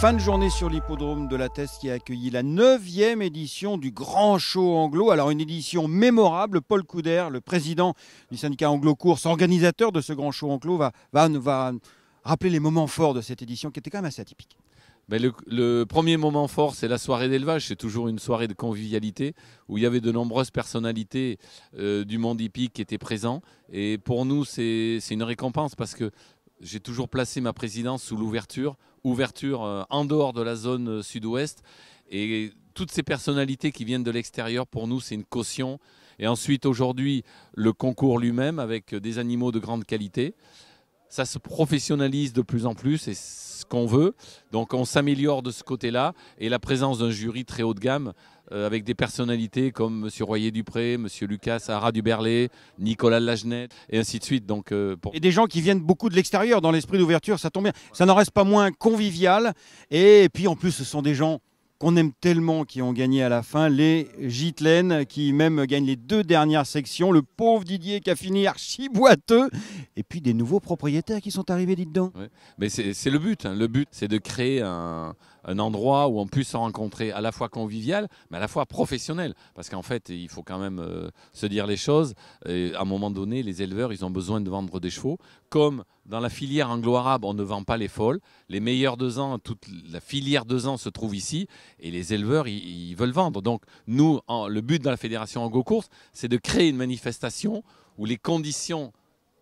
Fin de journée sur l'hippodrome de la Teste qui a accueilli la 9 édition du Grand Show Anglo. Alors une édition mémorable. Paul Couder, le président du syndicat Anglo-Course, organisateur de ce Grand Show Anglo, va, va, va rappeler les moments forts de cette édition qui était quand même assez atypique. Ben, le, premier moment fort, c'est la soirée d'élevage. C'est toujours une soirée de convivialité où il y avait de nombreuses personnalités euh, du monde hippique qui étaient présentes. Et pour nous, c'est une récompense parce que j'ai toujours placé ma présidence sous l'ouverture, ouverture, euh, en dehors de la zone euh, sud-ouest. Et toutes ces personnalités qui viennent de l'extérieur, pour nous, c'est une caution. Et ensuite, aujourd'hui, le concours lui-même avec euh, des animaux de grande qualité. Ça se professionnalise de plus en plus, c'est ce qu'on veut. Donc on s'améliore de ce côté-là. Et la présence d'un jury très haut de gamme, euh, avec des personnalités comme M. Royer-Dupré, M. Lucas Sarah Duberlé, Nicolas Lagenet, et ainsi de suite. Donc, euh, Et des gens qui viennent beaucoup de l'extérieur, dans l'esprit d'ouverture, ça tombe bien. Ça n'en reste pas moins convivial. Et puis en plus, ce sont des gens qu'on aime tellement qui ont gagné à la fin, les Gitlaines qui même gagnent les deux dernières sections, le pauvre Didier qui a fini archi boiteux, et puis des nouveaux propriétaires qui sont arrivés, dedans. dedans Mais c'est le but, hein. le but c'est de créer un, endroit où on puisse se rencontrer à la fois convivial, mais à la fois professionnel. Parce qu'en fait, il faut quand même euh, se dire les choses. Et à un moment donné, les éleveurs, ils ont besoin de vendre des chevaux, comme dans la filière anglo-arabe, on ne vend pas les folles. Les meilleurs deux ans, toute la filière deux ans se trouve ici et les éleveurs, ils, veulent vendre. Donc, nous, le but dans la fédération anglo-course, c'est de créer une manifestation où les conditions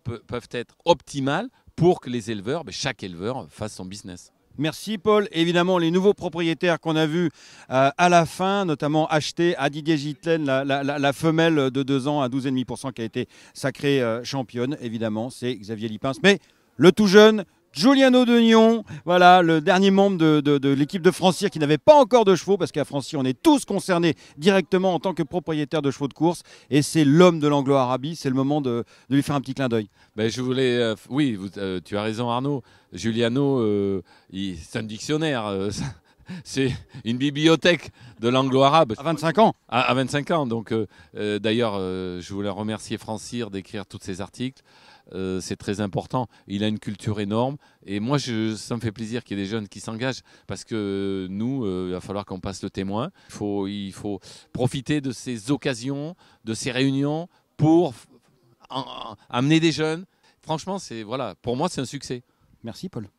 peuvent être optimales pour que les éleveurs, ben, chaque éleveur, fasse son business. Merci Paul. Évidemment, les nouveaux propriétaires qu'on a vus euh, à la fin, notamment acheter à Didier Gitlen la, femelle de deux ans à 12,5% qui a été sacrée euh, championne, évidemment, c'est Xavier Lipince. Mais le tout jeune Giuliano Degnon, voilà, le dernier membre de, l'équipe de Francir qui n'avait pas encore de chevaux, parce qu'à Francir on est tous concernés directement en tant que propriétaire de chevaux de course. Et c'est l'homme de l'anglo-arabie, c'est le moment de, lui faire un petit clin d'œil. Ben, je voulais. Euh, oui, euh, tu as raison, Arnaud. Giuliano, euh, c'est un dictionnaire c'est une bibliothèque de l'anglo-arabe. À 25 ans à, 25 ans. Donc, euh, euh, d'ailleurs, euh, je voulais remercier Francir d'écrire tous ces articles. c'est très important. Il a une culture énorme. Et moi, je, ça me fait plaisir qu'il y ait des jeunes qui s'engagent parce que nous, il va falloir qu'on passe le témoin. Il faut, profiter de ces occasions, de ces réunions pour amener des jeunes. Franchement, c'est voilà, pour moi, c'est un succès. Merci, Paul.